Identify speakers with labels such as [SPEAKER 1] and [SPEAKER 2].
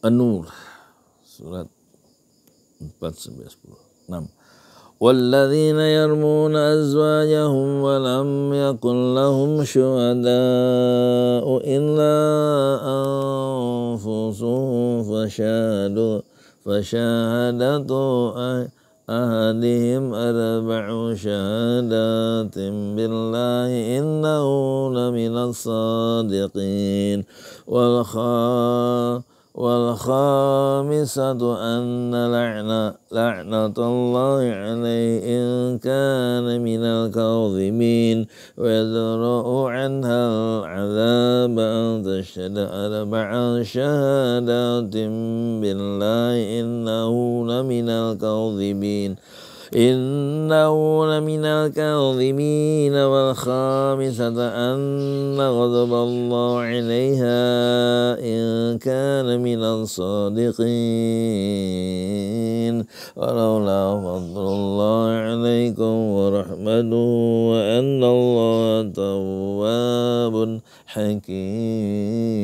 [SPEAKER 1] An-Nur surat 4 sampai 10 6 والذين يرمون أزواجهم ولم يكن لهم شهداء إلا أنفسهم فشهدوا فشهادة أهلهم أربع شهادات بالله إنه لمن الصادقين والخالق والخامسة أن لعنة لعنة الله عليه إن كان من الكاظمين ويدرؤ عنها العذاب أن تشهد أربع شهادات بالله إنه لمن الكاظمين إنه لمن الكاظمين والخامسة أن غضب الله عليها إن كان من الصادقين ولولا فضل الله عليكم ورحمته وأن الله تواب حكيم